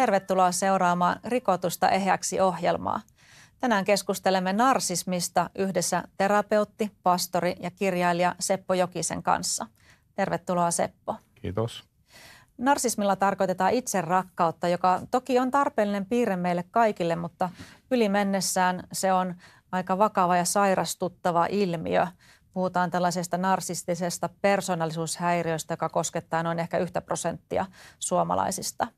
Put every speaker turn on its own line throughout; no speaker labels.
Tervetuloa seuraamaan Rikotusta ehäksi ohjelmaa. Tänään keskustelemme narsismista yhdessä terapeutti, pastori ja kirjailija Seppo Jokisen kanssa. Tervetuloa Seppo. Kiitos. Narsismilla tarkoitetaan itse rakkautta, joka toki on tarpeellinen piirre meille kaikille, mutta yli mennessään se on aika vakava ja sairastuttava ilmiö. Puhutaan tällaisesta narsistisesta persoonallisuushäiriöstä, joka koskettaa noin ehkä yhtä prosenttia suomalaisista –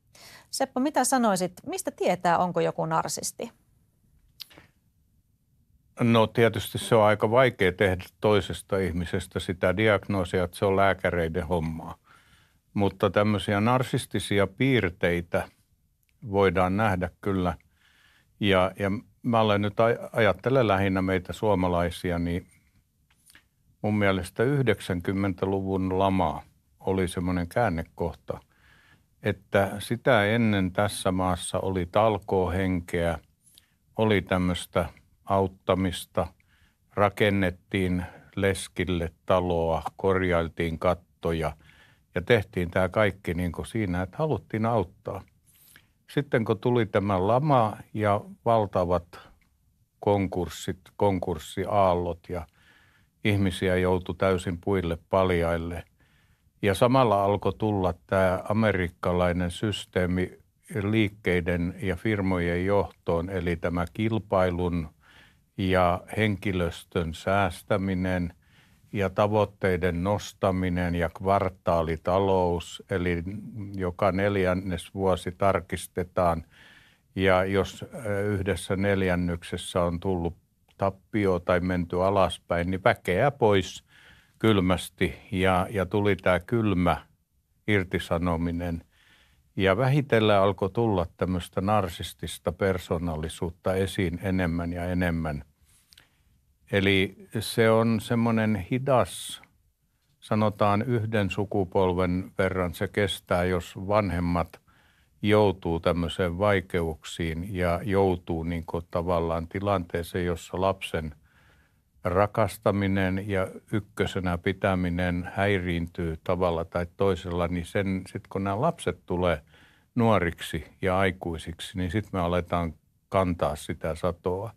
Seppo, mitä sanoisit, mistä tietää, onko joku narsisti?
No tietysti se on aika vaikea tehdä toisesta ihmisestä sitä diagnoosia, että se on lääkäreiden hommaa. Mutta tämmöisiä narsistisia piirteitä voidaan nähdä kyllä. Ja, ja mä olen nyt ajattelen lähinnä meitä suomalaisia, niin mun mielestä 90-luvun lama oli semmoinen käännekohta – että sitä ennen tässä maassa oli talkohenkeä, oli tämmöistä auttamista, rakennettiin leskille taloa, korjailtiin kattoja ja tehtiin tämä kaikki niin kuin siinä, että haluttiin auttaa. Sitten kun tuli tämä lama ja valtavat konkurssit, konkurssiaallot ja ihmisiä joutui täysin puille paljaille – ja samalla alkoi tulla tämä amerikkalainen systeemi liikkeiden ja firmojen johtoon, eli tämä kilpailun ja henkilöstön säästäminen ja tavoitteiden nostaminen ja kvartaalitalous, eli joka neljännes vuosi tarkistetaan. Ja jos yhdessä neljännyksessä on tullut tappio tai menty alaspäin, niin väkeä pois – kylmästi ja, ja tuli tämä kylmä irtisanominen. Ja vähitellen alkoi tulla tämmöistä narsistista persoonallisuutta esiin enemmän ja enemmän. Eli se on semmoinen hidas, sanotaan yhden sukupolven verran se kestää, jos vanhemmat joutuu tämmöiseen vaikeuksiin ja joutuu niin tavallaan tilanteeseen, jossa lapsen – rakastaminen ja ykkösenä pitäminen häiriintyy tavalla tai toisella, niin sen, sit kun nämä lapset tulee nuoriksi ja aikuisiksi, niin sitten me aletaan kantaa sitä satoa.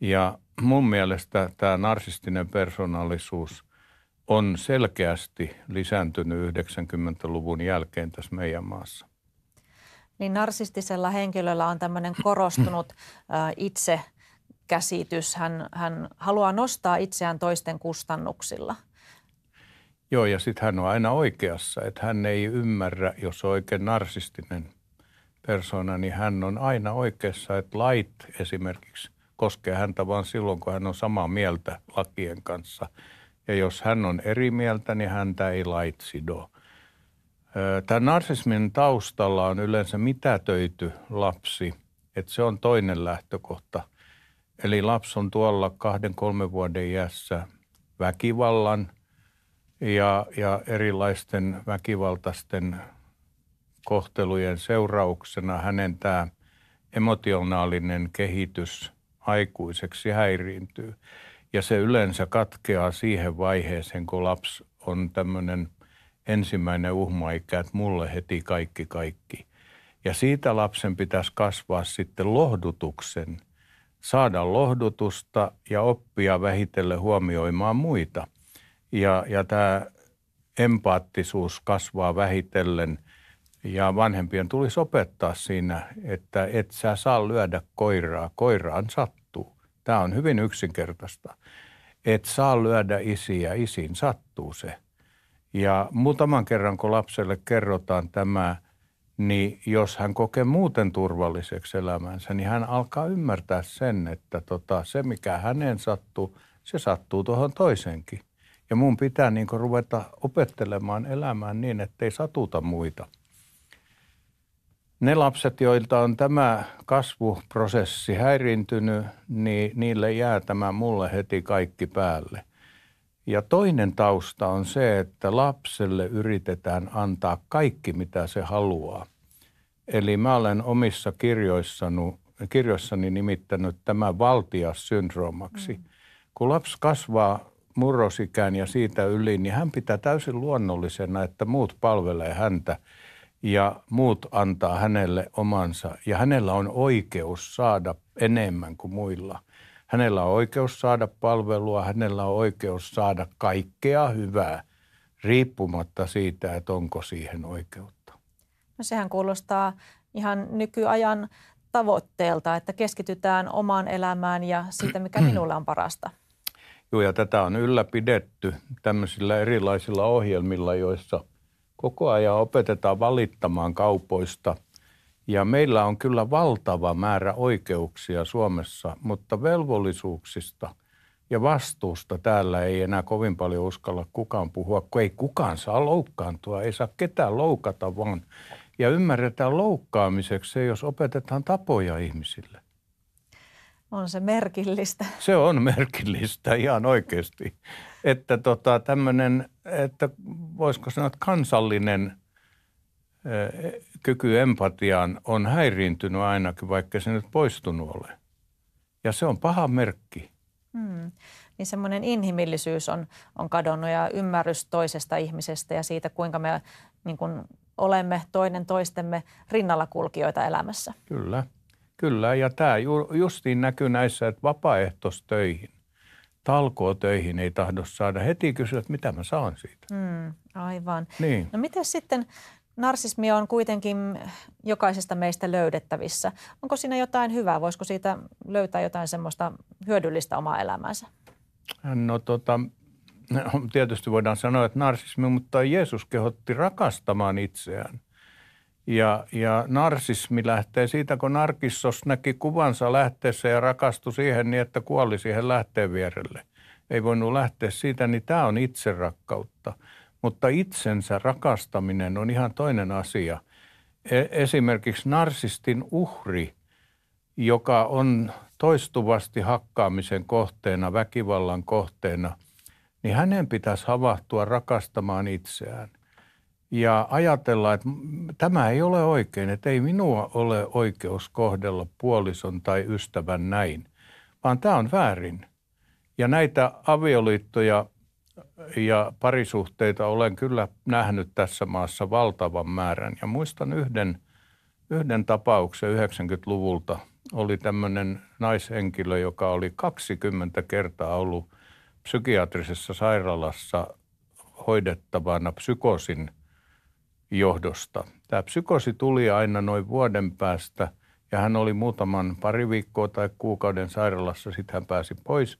Ja mun mielestä tämä narsistinen persoonallisuus on selkeästi lisääntynyt 90-luvun jälkeen tässä meidän maassa.
Niin narsistisella henkilöllä on tämmöinen korostunut itse käsitys. Hän, hän haluaa nostaa itseään toisten kustannuksilla.
Joo, ja sitten hän on aina oikeassa, että hän ei ymmärrä, jos on oikein narsistinen persona, niin hän on aina oikeassa, että lait esimerkiksi koskee häntä vain silloin, kun hän on samaa mieltä lakien kanssa. Ja jos hän on eri mieltä, niin häntä ei lait sido. Tämän narsismin taustalla on yleensä mitätöity lapsi, että se on toinen lähtökohta – Eli lapsi on tuolla kahden, kolmen vuoden iässä väkivallan ja, ja erilaisten väkivaltaisten kohtelujen seurauksena hänen tämä emotionaalinen kehitys aikuiseksi häiriintyy. Ja se yleensä katkeaa siihen vaiheeseen, kun lapsi on tämmöinen ensimmäinen uhmaikä, että mulle heti kaikki kaikki. Ja siitä lapsen pitäisi kasvaa sitten lohdutuksen – saada lohdutusta ja oppia vähitellen huomioimaan muita. Ja, ja tämä empaattisuus kasvaa vähitellen ja vanhempien tulisi opettaa siinä, että et sä saa lyödä koiraa, koiraan sattuu. Tämä on hyvin yksinkertaista. Et saa lyödä isiä, isiin sattuu se. Ja muutaman kerran kun lapselle kerrotaan tämä – niin jos hän kokee muuten turvalliseksi elämänsä, niin hän alkaa ymmärtää sen, että tota, se mikä hänen sattuu, se sattuu tuohon toisenkin. Ja mun pitää niin ruveta opettelemaan elämään niin, ettei satuta muita. Ne lapset, joilta on tämä kasvuprosessi häirintynyt, niin niille jää tämä mulle heti kaikki päälle – ja toinen tausta on se, että lapselle yritetään antaa kaikki, mitä se haluaa. Eli mä olen omissa kirjoissani, nimittänyt tämä valtiassyndroomaksi. Mm. Kun lapsi kasvaa murrosikään ja siitä yli, niin hän pitää täysin luonnollisena, että muut palvelee häntä ja muut antaa hänelle omansa. Ja hänellä on oikeus saada enemmän kuin muilla – Hänellä on oikeus saada palvelua, hänellä on oikeus saada kaikkea hyvää, riippumatta siitä, että onko siihen oikeutta.
No sehän kuulostaa ihan nykyajan tavoitteelta, että keskitytään omaan elämään ja siitä, mikä minulle on parasta.
Joo, ja tätä on ylläpidetty tämmöisillä erilaisilla ohjelmilla, joissa koko ajan opetetaan valittamaan kaupoista – ja meillä on kyllä valtava määrä oikeuksia Suomessa, mutta velvollisuuksista ja vastuusta täällä ei enää kovin paljon uskalla kukaan puhua, kun ei kukaan saa loukkaantua, ei saa ketään loukata vaan. Ja ymmärretään loukkaamiseksi, jos opetetaan tapoja ihmisille.
On se merkillistä.
Se on merkillistä ihan oikeasti. Että tota, tämmöinen, että voisiko sanoa, että kansallinen kyky empatiaan on häiriintynyt ainakin, vaikka se nyt poistunut ole. Ja se on paha merkki.
Hmm. Niin semmoinen inhimillisyys on, on kadonnut ja ymmärrys toisesta ihmisestä ja siitä, kuinka me niin kuin, olemme toinen toistemme rinnalla kulkijoita elämässä.
Kyllä, kyllä. Ja tämä ju, justiin näkyy näissä, että vapaaehtoistöihin, talkootöihin ei tahdo saada. Heti kysyä, että mitä mä saan siitä.
Mm, aivan. Niin. No miten sitten narsismi on kuitenkin jokaisesta meistä löydettävissä. Onko siinä jotain hyvää? Voisiko siitä löytää jotain semmoista hyödyllistä omaa elämäänsä?
No tota, tietysti voidaan sanoa, että narsismi, mutta Jeesus kehotti rakastamaan itseään. Ja, ja narsismi lähtee siitä, kun narkissos näki kuvansa lähteessä ja rakastui siihen niin, että kuoli siihen lähteen vierelle. Ei voinut lähteä siitä, niin tämä on itserakkautta. rakkautta mutta itsensä rakastaminen on ihan toinen asia. E, esimerkiksi narsistin uhri, joka on toistuvasti hakkaamisen kohteena, väkivallan kohteena, niin hänen pitäisi havahtua rakastamaan itseään ja ajatella, että tämä ei ole oikein, että ei minua ole oikeus kohdella puolison tai ystävän näin, vaan tämä on väärin. Ja näitä avioliittoja ja parisuhteita olen kyllä nähnyt tässä maassa valtavan määrän. Ja muistan yhden, yhden tapauksen 90-luvulta. Oli tämmöinen naishenkilö, joka oli 20 kertaa ollut psykiatrisessa sairaalassa hoidettavana psykosin johdosta. Tämä psykosi tuli aina noin vuoden päästä ja hän oli muutaman pari viikkoa tai kuukauden sairaalassa, sitten hän pääsi pois.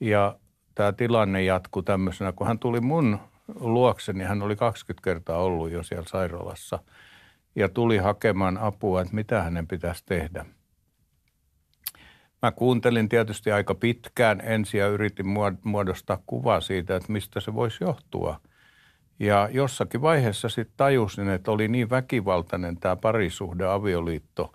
Ja tämä tilanne jatkui tämmöisenä, kun hän tuli mun luokseni, niin hän oli 20 kertaa ollut jo siellä sairaalassa ja tuli hakemaan apua, että mitä hänen pitäisi tehdä. Mä kuuntelin tietysti aika pitkään ensin ja yritin muodostaa kuvaa siitä, että mistä se voisi johtua. Ja jossakin vaiheessa sitten tajusin, että oli niin väkivaltainen tämä parisuhde avioliitto,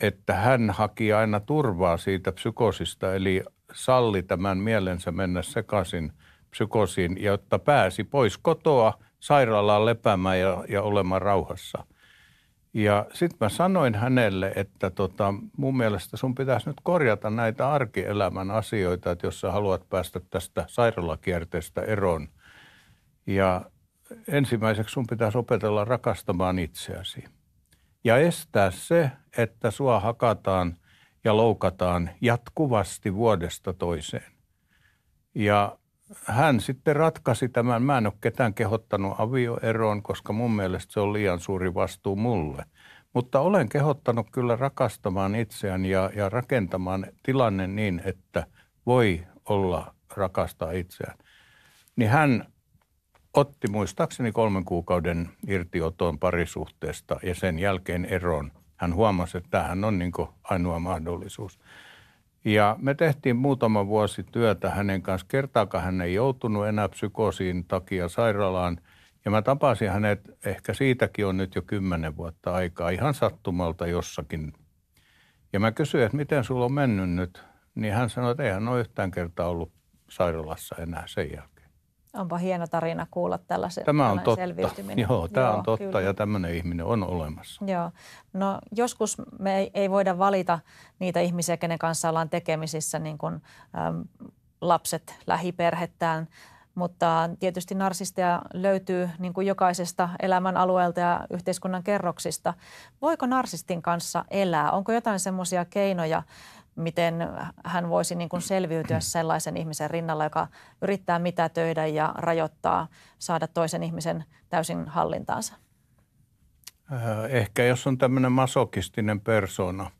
että hän haki aina turvaa siitä psykosista, eli salli tämän mielensä mennä sekaisin psykosiin, jotta pääsi pois kotoa sairaalaan lepäämään ja, ja olemaan rauhassa. Ja sitten mä sanoin hänelle, että tota, mun mielestä sun pitäisi nyt korjata näitä arkielämän asioita, että jos sä haluat päästä tästä sairaalakierteestä eroon. Ja ensimmäiseksi sun pitäisi opetella rakastamaan itseäsi. Ja estää se, että sua hakataan – ja loukataan jatkuvasti vuodesta toiseen. Ja hän sitten ratkaisi tämän. Mä en ole ketään kehottanut avioeroon, koska mun mielestä se on liian suuri vastuu mulle. Mutta olen kehottanut kyllä rakastamaan itseään ja, ja rakentamaan tilanne niin, että voi olla rakastaa itseään. Niin hän otti muistaakseni kolmen kuukauden irtioton parisuhteesta ja sen jälkeen eron hän huomasi, että tämähän on niin kuin ainoa mahdollisuus. Ja me tehtiin muutama vuosi työtä hänen kanssa. Kertaakaan hän ei joutunut enää psykoosiin takia sairaalaan. Ja mä tapasin hänet, ehkä siitäkin on nyt jo kymmenen vuotta aikaa, ihan sattumalta jossakin. Ja mä kysyin, että miten sulla on mennyt nyt? Niin hän sanoi, että ei hän ole yhtään kertaa ollut sairaalassa enää sen jälkeen.
Onpa hieno tarina kuulla tällaisen Tämä on totta. selviytyminen. Joo, tämä Joo, on totta kyllä. ja
tämmöinen ihminen on olemassa.
Joo. No joskus me ei, ei voida valita niitä ihmisiä, kenen kanssa ollaan tekemisissä, niin kuin äm, lapset, lähiperhettään, mutta tietysti narsisteja löytyy niin kuin jokaisesta elämän alueelta ja yhteiskunnan kerroksista. Voiko narsistin kanssa elää? Onko jotain semmoisia keinoja, miten hän voisi niin kuin selviytyä sellaisen ihmisen rinnalla, joka yrittää mitätöidä ja rajoittaa, saada toisen ihmisen täysin hallintaansa?
Äh, ehkä jos on tämmöinen masokistinen persona,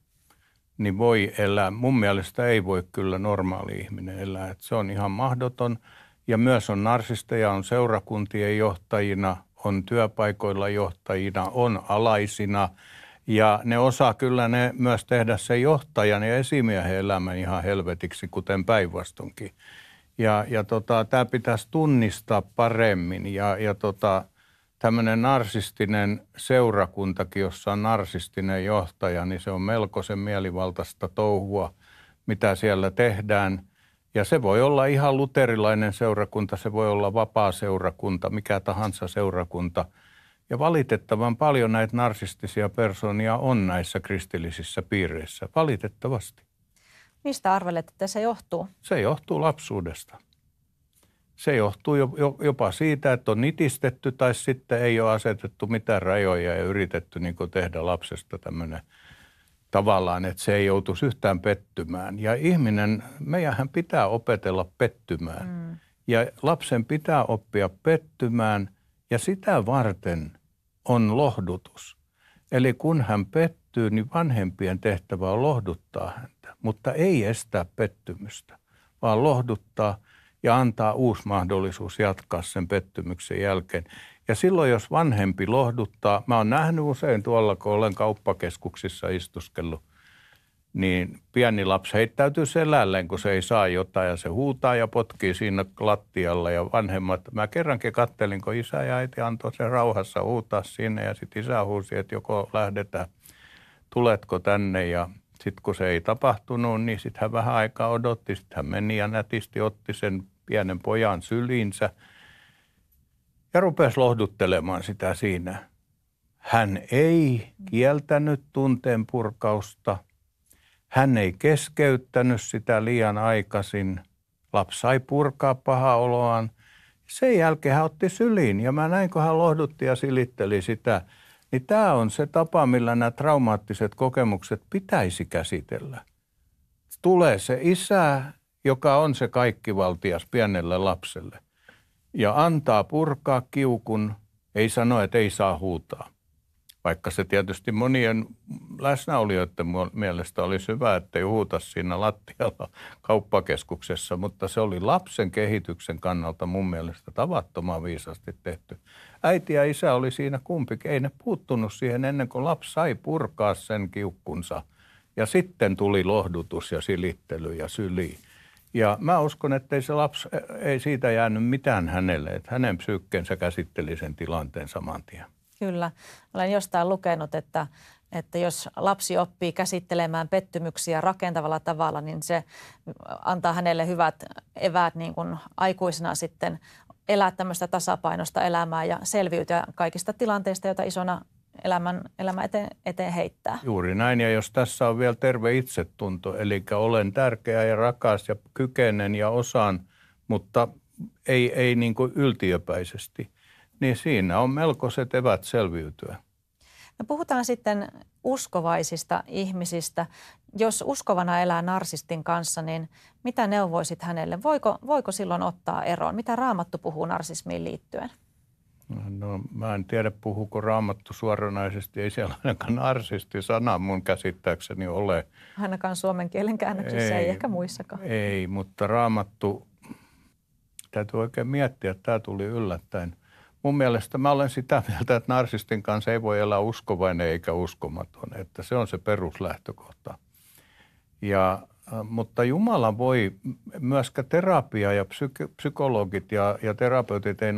niin voi elää. Mun mielestä ei voi kyllä normaali ihminen elää. Et se on ihan mahdoton. Ja myös on narsisteja, on seurakuntien johtajina, on työpaikoilla johtajina, on alaisina – ja ne osaa kyllä ne myös tehdä se johtajan ja esimiehen elämän ihan helvetiksi, kuten päinvastoinkin. Ja, ja tota, tämä pitäisi tunnistaa paremmin ja, ja tota, tämmöinen narsistinen seurakuntakin, jossa on narsistinen johtaja, niin se on sen mielivaltaista touhua, mitä siellä tehdään. Ja se voi olla ihan luterilainen seurakunta, se voi olla vapaa seurakunta, mikä tahansa seurakunta – ja valitettavan paljon näitä narsistisia persoonia on näissä kristillisissä piireissä, valitettavasti.
Mistä arvelet, että se johtuu?
Se johtuu lapsuudesta. Se johtuu jopa siitä, että on nitistetty tai sitten ei ole asetettu mitään rajoja ja yritetty niin tehdä lapsesta tämmöinen tavallaan, että se ei joutuisi yhtään pettymään. Ja ihminen, meidän pitää opetella pettymään. Mm. Ja lapsen pitää oppia pettymään – ja sitä varten on lohdutus. Eli kun hän pettyy, niin vanhempien tehtävä on lohduttaa häntä, mutta ei estää pettymystä, vaan lohduttaa ja antaa uusi mahdollisuus jatkaa sen pettymyksen jälkeen. Ja silloin, jos vanhempi lohduttaa, mä oon nähnyt usein tuolla, kun olen kauppakeskuksissa istuskellut – niin pieni lapsi heittäytyy selälleen, kun se ei saa jotain ja se huutaa ja potkii siinä lattialla ja vanhemmat. Mä kerrankin kattelin, kun isä ja äiti antoi sen rauhassa huutaa sinne ja sitten isä huusi, että joko lähdetään, tuletko tänne ja sitten kun se ei tapahtunut, niin sitten hän vähän aikaa odotti, sitten hän meni ja nätisti otti sen pienen pojan syliinsä ja rupesi lohduttelemaan sitä siinä. Hän ei kieltänyt tunteen purkausta – hän ei keskeyttänyt sitä liian aikaisin. Lapsi sai purkaa paha oloaan. Sen jälkeen hän otti syliin ja mä näin, kun hän lohdutti ja silitteli sitä. Niin tämä on se tapa, millä nämä traumaattiset kokemukset pitäisi käsitellä. Tulee se isä, joka on se kaikkivaltias pienelle lapselle ja antaa purkaa kiukun, ei sano, että ei saa huutaa. Vaikka se tietysti monien läsnäolijoiden mielestä oli hyvä, että ei huuta siinä lattialla kauppakeskuksessa, mutta se oli lapsen kehityksen kannalta mun mielestä tavattoman viisasti tehty. Äiti ja isä oli siinä kumpikin, ei ne puuttunut siihen ennen kuin lapsi sai purkaa sen kiukkunsa. Ja sitten tuli lohdutus ja silittely ja syli. Ja mä uskon, että ei se lapsi, e- ei siitä jäänyt mitään hänelle, että hänen psyykkensä käsitteli sen tilanteen saman tien.
Kyllä. Olen jostain lukenut, että, että jos lapsi oppii käsittelemään pettymyksiä rakentavalla tavalla, niin se antaa hänelle hyvät eväät niin kuin aikuisena sitten elää tämmöistä tasapainosta elämää ja selviytyä kaikista tilanteista, joita isona elämän, elämä eteen, eteen heittää.
Juuri näin, ja jos tässä on vielä terve itsetunto, eli olen tärkeä ja rakas ja kykenen ja osaan, mutta ei, ei niin kuin yltiöpäisesti – niin siinä on melkoiset evät selviytyä.
No puhutaan sitten uskovaisista ihmisistä. Jos uskovana elää narsistin kanssa, niin mitä neuvoisit hänelle? Voiko, voiko silloin ottaa eroon? Mitä Raamattu puhuu narsismiin liittyen?
No mä en tiedä, puhuuko Raamattu suoranaisesti. Ei siellä ainakaan narsisti-sana mun käsittääkseni ole.
Ainakaan suomen kielen käännöksissä ei, ei ehkä muissakaan.
Ei, mutta Raamattu, täytyy oikein miettiä, että tämä tuli yllättäen – mun mielestä mä olen sitä mieltä, että narsistin kanssa ei voi elää uskovainen eikä uskomaton. Että se on se peruslähtökohta. Ja, äh, mutta Jumala voi, myöskään terapia ja psyk- psykologit ja, ja terapeutit ei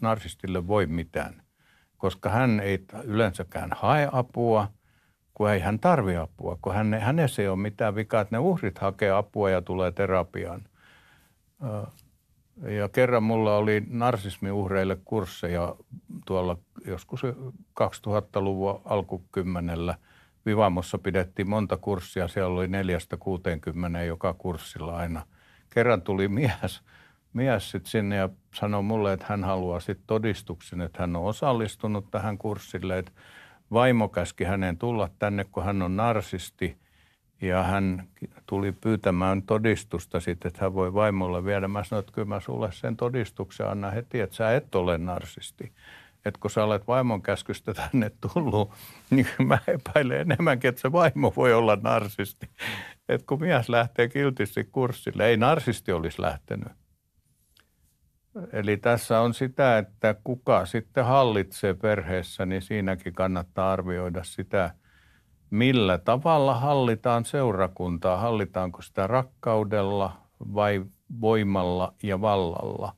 narsistille voi mitään, koska hän ei yleensäkään hae apua, kun ei hän tarvi apua, kun hän, hänessä ei ole mitään vikaa, että ne uhrit hakee apua ja tulee terapiaan. Äh, ja kerran mulla oli narsismiuhreille kursseja tuolla joskus 2000-luvun alkukymmenellä. Vivamossa pidettiin monta kurssia, siellä oli neljästä 60 joka kurssilla aina. Kerran tuli mies, mies sit sinne ja sanoi mulle, että hän haluaa sitten todistuksen, että hän on osallistunut tähän kurssille. Että vaimo käski hänen tulla tänne, kun hän on narsisti – ja hän tuli pyytämään todistusta sitten, että hän voi vaimolle viedä. Mä sanoin, että kyllä mä sulle sen todistuksen anna heti, että sä et ole narsisti. Että kun sä olet vaimon käskystä tänne tullut, niin mä epäilen enemmänkin, että se vaimo voi olla narsisti. Että kun mies lähtee kiltisti kurssille, ei narsisti olisi lähtenyt. Eli tässä on sitä, että kuka sitten hallitsee perheessä, niin siinäkin kannattaa arvioida sitä – millä tavalla hallitaan seurakuntaa. Hallitaanko sitä rakkaudella vai voimalla ja vallalla.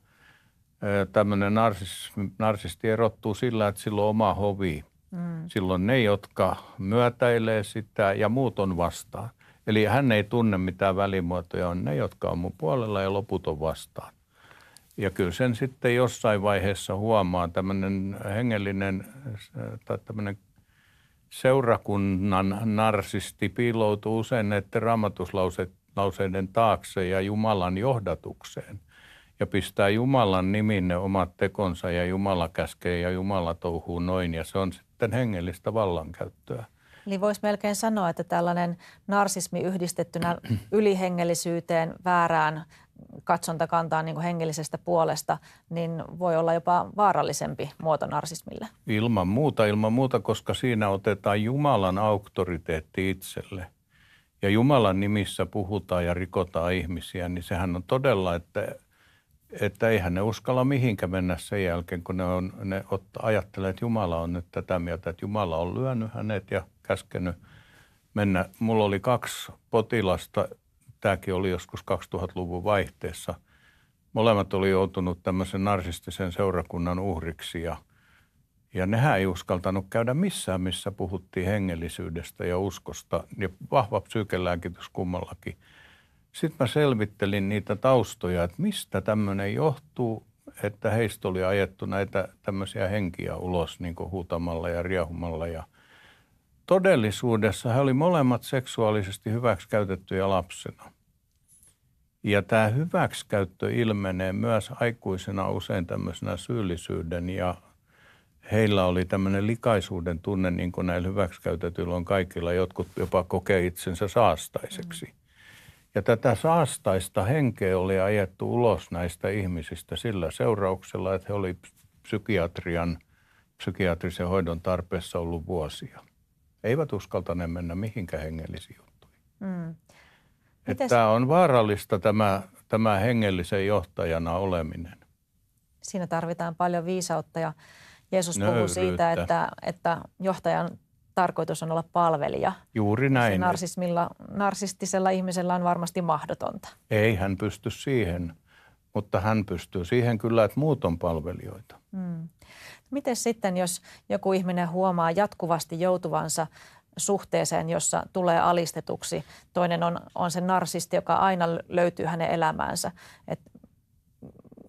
Tämmöinen narsis, narsisti erottuu sillä, että sillä on oma hovi. Mm. Silloin ne, jotka myötäilee sitä ja muut on vastaan. Eli hän ei tunne mitään välimuotoja, on ne, jotka on mun puolella ja loput on vastaan. Ja kyllä sen sitten jossain vaiheessa huomaa tämmöinen hengellinen tai tämmöinen seurakunnan narsisti piiloutuu usein näiden raamatuslauseiden taakse ja Jumalan johdatukseen ja pistää Jumalan nimin ne omat tekonsa ja Jumala käskee ja Jumala touhuu noin ja se on sitten hengellistä vallankäyttöä.
Eli voisi melkein sanoa, että tällainen narsismi yhdistettynä ylihengellisyyteen, väärään katsonta kantaa niin kuin hengellisestä puolesta, niin voi olla jopa vaarallisempi muoto narsismille.
Ilman muuta, ilman muuta, koska siinä otetaan Jumalan auktoriteetti itselle. Ja Jumalan nimissä puhutaan ja rikotaan ihmisiä, niin sehän on todella, että, että eihän ne uskalla mihinkä mennä sen jälkeen, kun ne, on, ne otta, ajattelee, että Jumala on nyt tätä mieltä, että Jumala on lyönyt hänet ja käskenyt mennä. Mulla oli kaksi potilasta, tämäkin oli joskus 2000-luvun vaihteessa. Molemmat oli joutunut tämmöisen narsistisen seurakunnan uhriksi ja, ja nehän ei uskaltanut käydä missään, missä puhuttiin hengellisyydestä ja uskosta ja vahva psyykelääkitys kummallakin. Sitten mä selvittelin niitä taustoja, että mistä tämmöinen johtuu, että heistä oli ajettu näitä tämmöisiä henkiä ulos niin kuin huutamalla ja riahumalla ja – todellisuudessa he oli molemmat seksuaalisesti hyväksikäytettyjä lapsena. Ja tämä hyväksikäyttö ilmenee myös aikuisena usein tämmöisenä syyllisyyden ja heillä oli tämmöinen likaisuuden tunne, niin kuin näillä hyväksikäytetyillä on kaikilla. Jotkut jopa kokee itsensä saastaiseksi. Mm. Ja tätä saastaista henkeä oli ajettu ulos näistä ihmisistä sillä seurauksella, että he olivat psykiatrian, psykiatrisen hoidon tarpeessa ollut vuosia eivät uskaltaneet mennä mihinkään hengellisiin juttuihin. Mm. Mites... Tämä on vaarallista tämä, tämä hengellisen johtajana oleminen.
Siinä tarvitaan paljon viisautta ja Jeesus Nöyryyttä. puhuu siitä, että, että johtajan tarkoitus on olla palvelija.
Juuri näin. Se
narsismilla, narsistisella ihmisellä on varmasti mahdotonta.
Ei hän pysty siihen, mutta hän pystyy siihen kyllä, että muut on palvelijoita.
Mm. Miten sitten, jos joku ihminen huomaa jatkuvasti joutuvansa suhteeseen, jossa tulee alistetuksi. Toinen on, on se narsisti, joka aina löytyy hänen elämäänsä. Et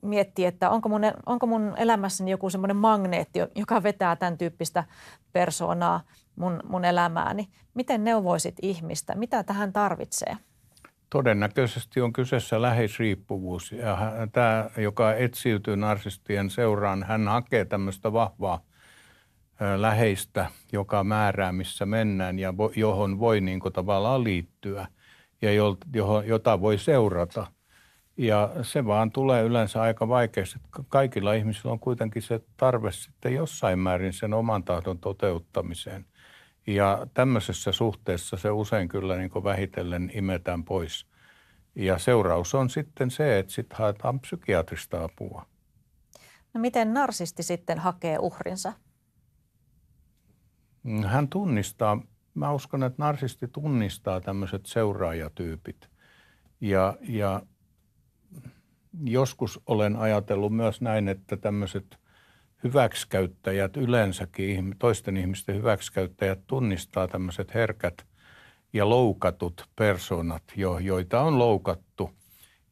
miettii, että onko mun, e-, onko mun elämässäni joku semmoinen magneetti, joka vetää tämän tyyppistä persoonaa mun, mun elämääni. Miten neuvoisit ihmistä? Mitä tähän tarvitsee?
Todennäköisesti on kyseessä läheisriippuvuus ja tämä, joka etsiytyy narsistien seuraan, hän hakee tämmöistä vahvaa läheistä, joka määrää, missä mennään ja vo, johon voi niin kuin tavallaan liittyä ja jo, johon, jota voi seurata. Ja se vaan tulee yleensä aika vaikeasti. Kaikilla ihmisillä on kuitenkin se tarve sitten jossain määrin sen oman tahdon toteuttamiseen. Ja tämmöisessä suhteessa se usein kyllä niin kuin vähitellen imetään pois. Ja seuraus on sitten se, että sitten haetaan psykiatrista apua.
No miten narsisti sitten hakee uhrinsa?
Hän tunnistaa, mä uskon, että narsisti tunnistaa tämmöiset seuraajatyypit. Ja, ja joskus olen ajatellut myös näin, että tämmöiset – hyväksikäyttäjät yleensäkin, toisten ihmisten hyväksikäyttäjät tunnistaa tämmöiset herkät ja loukatut persoonat, jo, joita on loukattu.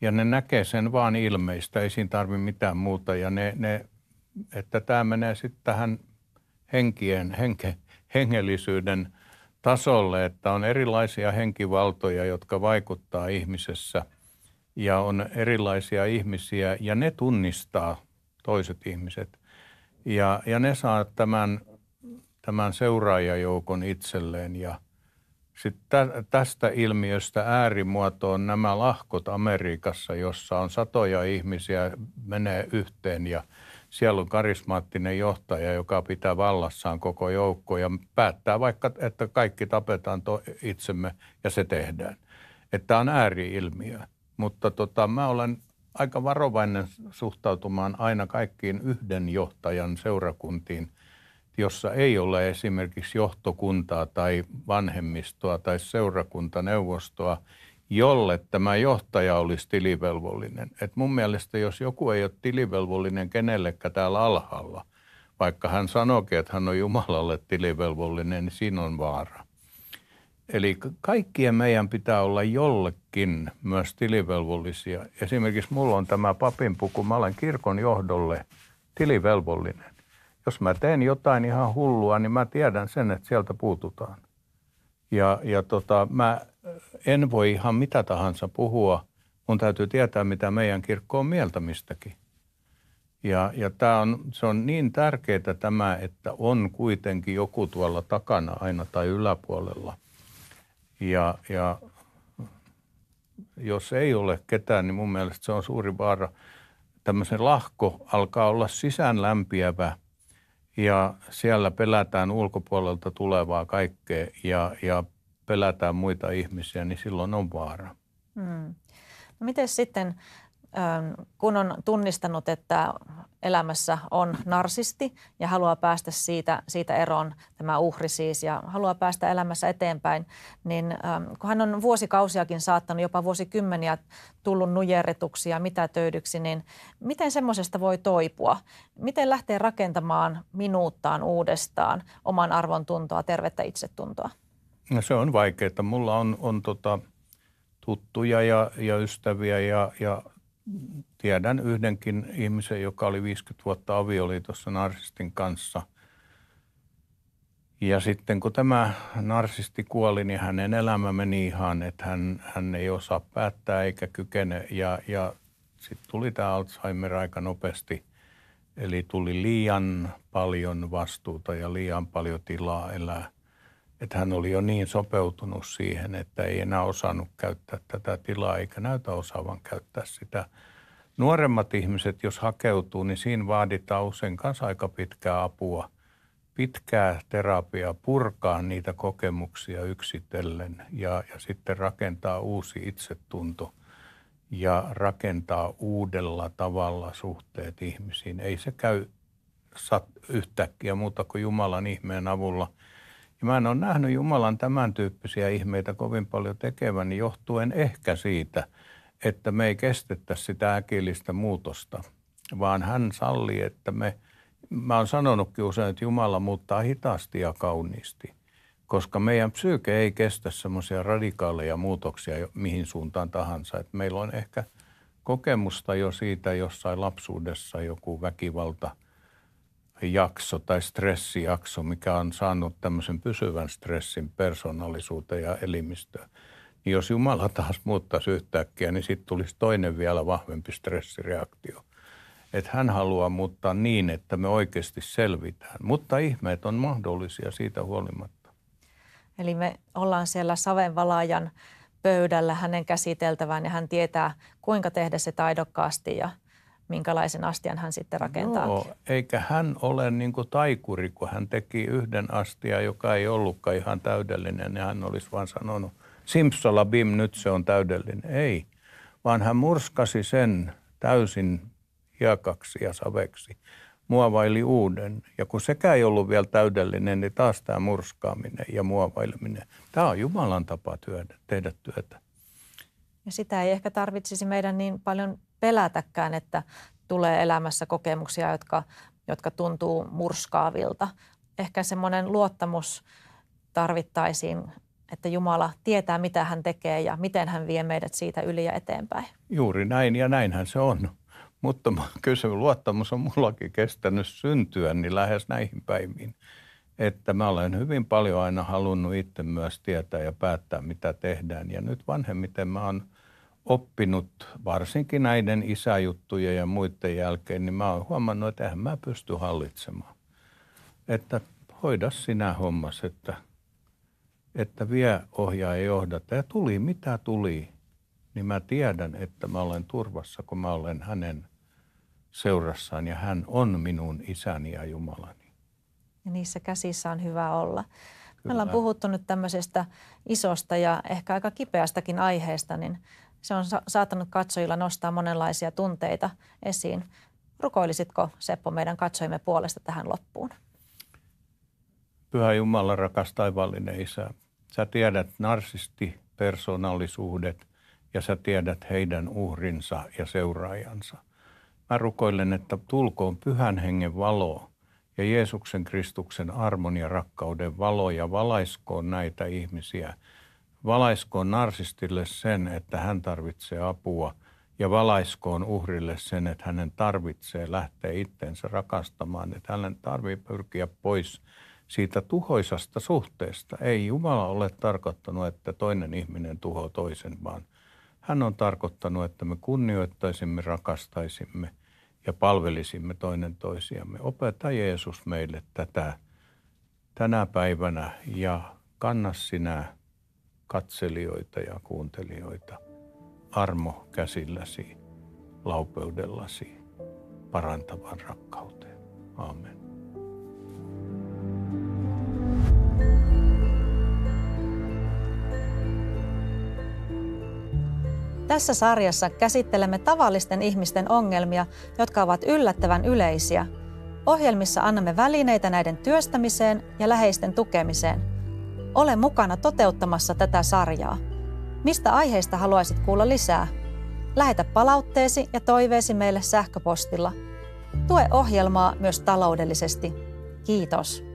Ja ne näkee sen vaan ilmeistä, ei siinä tarvitse mitään muuta. Ja ne, ne että tämä menee sitten tähän henkien, henke, hengellisyyden tasolle, että on erilaisia henkivaltoja, jotka vaikuttaa ihmisessä ja on erilaisia ihmisiä ja ne tunnistaa toiset ihmiset – ja, ja ne saa tämän, tämän seuraajajoukon itselleen ja sitten tästä ilmiöstä äärimuotoon nämä lahkot Amerikassa, jossa on satoja ihmisiä, menee yhteen ja siellä on karismaattinen johtaja, joka pitää vallassaan koko joukko ja päättää vaikka, että kaikki tapetaan to itsemme ja se tehdään. Että tämä on ääriilmiö. Mutta tota, mä olen aika varovainen suhtautumaan aina kaikkiin yhden johtajan seurakuntiin, jossa ei ole esimerkiksi johtokuntaa tai vanhemmistoa tai seurakuntaneuvostoa, jolle tämä johtaja olisi tilivelvollinen. Et mun mielestä jos joku ei ole tilivelvollinen kenellekään täällä alhaalla, vaikka hän sanoikin, että hän on Jumalalle tilivelvollinen, niin siinä on vaara. Eli kaikkien meidän pitää olla jollekin myös tilivelvollisia. Esimerkiksi mulla on tämä papinpuku, mä olen kirkon johdolle tilivelvollinen. Jos mä teen jotain ihan hullua, niin mä tiedän sen, että sieltä puututaan. Ja, ja tota, mä en voi ihan mitä tahansa puhua. Mun täytyy tietää, mitä meidän kirkko on mieltä mistäkin. Ja, ja tää on, se on niin tärkeää tämä, että on kuitenkin joku tuolla takana aina tai yläpuolella – ja, ja jos ei ole ketään, niin mun mielestä se on suuri vaara. Tämmöisen lahko alkaa olla sisäänlämpiävä ja siellä pelätään ulkopuolelta tulevaa kaikkea ja, ja pelätään muita ihmisiä, niin silloin on vaara.
Hmm. No miten sitten Ähm, kun on tunnistanut, että elämässä on narsisti ja haluaa päästä siitä, siitä eroon, tämä uhri siis, ja haluaa päästä elämässä eteenpäin, niin ähm, kun hän on vuosikausiakin saattanut, jopa vuosikymmeniä tullut nujerretuksi mitä töydyksi, niin miten semmoisesta voi toipua? Miten lähtee rakentamaan minuuttaan uudestaan oman arvon tuntoa, tervettä itsetuntoa?
No se on vaikeaa. Mulla on, on tota, tuttuja ja, ja ystäviä ja, ja tiedän yhdenkin ihmisen, joka oli 50 vuotta avioliitossa narsistin kanssa. Ja sitten kun tämä narsisti kuoli, niin hänen elämä meni ihan, että hän, hän ei osaa päättää eikä kykene. Ja, ja sitten tuli tämä Alzheimer aika nopeasti. Eli tuli liian paljon vastuuta ja liian paljon tilaa elää – että hän oli jo niin sopeutunut siihen, että ei enää osannut käyttää tätä tilaa eikä näytä osaavan käyttää sitä. Nuoremmat ihmiset, jos hakeutuu, niin siinä vaaditaan usein kanssa aika pitkää apua, pitkää terapiaa, purkaa niitä kokemuksia yksitellen ja, ja sitten rakentaa uusi itsetunto ja rakentaa uudella tavalla suhteet ihmisiin. Ei se käy yhtäkkiä muuta kuin Jumalan ihmeen avulla – ja mä en ole nähnyt Jumalan tämän tyyppisiä ihmeitä kovin paljon tekevän, niin johtuen ehkä siitä, että me ei kestettä sitä äkillistä muutosta, vaan hän salli, että me, mä oon sanonutkin usein, että Jumala muuttaa hitaasti ja kauniisti, koska meidän psyyke ei kestä semmoisia radikaaleja muutoksia mihin suuntaan tahansa. Et meillä on ehkä kokemusta jo siitä jossain lapsuudessa joku väkivalta – jakso tai stressijakso, mikä on saanut tämmöisen pysyvän stressin persoonallisuuteen ja elimistöön. Niin jos Jumala taas muuttaisi yhtäkkiä, niin sitten tulisi toinen vielä vahvempi stressireaktio. Että hän haluaa muuttaa niin, että me oikeasti selvitään. Mutta ihmeet on mahdollisia siitä huolimatta.
Eli me ollaan siellä savenvalaajan pöydällä hänen käsiteltävään ja hän tietää, kuinka tehdä se taidokkaasti ja – minkälaisen astian hän sitten rakentaa. Joo,
eikä hän ole niin kuin taikuri, kun hän teki yhden astia, joka ei ollutkaan ihan täydellinen, ja hän olisi vaan sanonut, Simpsala bim, nyt se on täydellinen. Ei, vaan hän murskasi sen täysin hiekaksi ja saveksi, muovaili uuden. Ja kun sekä ei ollut vielä täydellinen, niin taas tämä murskaaminen ja muovaileminen. Tämä on Jumalan tapa työdä, tehdä työtä.
Ja sitä ei ehkä tarvitsisi meidän niin paljon pelätäkään, että tulee elämässä kokemuksia, jotka, jotka tuntuu murskaavilta. Ehkä semmoinen luottamus tarvittaisiin, että Jumala tietää, mitä hän tekee ja miten hän vie meidät siitä yli ja eteenpäin.
Juuri näin ja näinhän se on. Mutta se luottamus on mullakin kestänyt syntyä niin lähes näihin päiviin. Että mä olen hyvin paljon aina halunnut itse myös tietää ja päättää, mitä tehdään. Ja nyt vanhemmiten mä oon – oppinut varsinkin näiden isäjuttujen ja muiden jälkeen, niin mä oon huomannut, että en mä pysty hallitsemaan. Että hoida sinä hommas, että, että vie ohjaa ja johdata. Ja tuli mitä tuli, niin mä tiedän, että mä olen turvassa, kun mä olen hänen seurassaan ja hän on minun isäni ja Jumalani.
Ja niissä käsissä on hyvä olla. Kyllä. Me ollaan puhuttu nyt tämmöisestä isosta ja ehkä aika kipeästäkin aiheesta, niin se on saattanut katsojilla nostaa monenlaisia tunteita esiin. Rukoilisitko Seppo meidän katsojimme puolesta tähän loppuun?
Pyhä Jumala, rakas taivaallinen Isä, sä tiedät narsisti persoonallisuudet ja sä tiedät heidän uhrinsa ja seuraajansa. Mä rukoilen, että tulkoon pyhän hengen valo ja Jeesuksen Kristuksen armon ja rakkauden valo ja valaiskoon näitä ihmisiä – valaiskoon narsistille sen, että hän tarvitsee apua ja valaiskoon uhrille sen, että hänen tarvitsee lähteä itsensä rakastamaan, että hänen tarvitsee pyrkiä pois siitä tuhoisasta suhteesta. Ei Jumala ole tarkoittanut, että toinen ihminen tuho toisen, vaan hän on tarkoittanut, että me kunnioittaisimme, rakastaisimme ja palvelisimme toinen toisiamme. Opeta Jeesus meille tätä tänä päivänä ja kanna sinä katselijoita ja kuuntelijoita armo käsilläsi, laupeudellasi, parantavan rakkauteen.
Amen. Tässä sarjassa käsittelemme tavallisten ihmisten ongelmia, jotka ovat yllättävän yleisiä. Ohjelmissa annamme välineitä näiden työstämiseen ja läheisten tukemiseen – ole mukana toteuttamassa tätä sarjaa. Mistä aiheista haluaisit kuulla lisää? Lähetä palautteesi ja toiveesi meille sähköpostilla. Tue ohjelmaa myös taloudellisesti. Kiitos.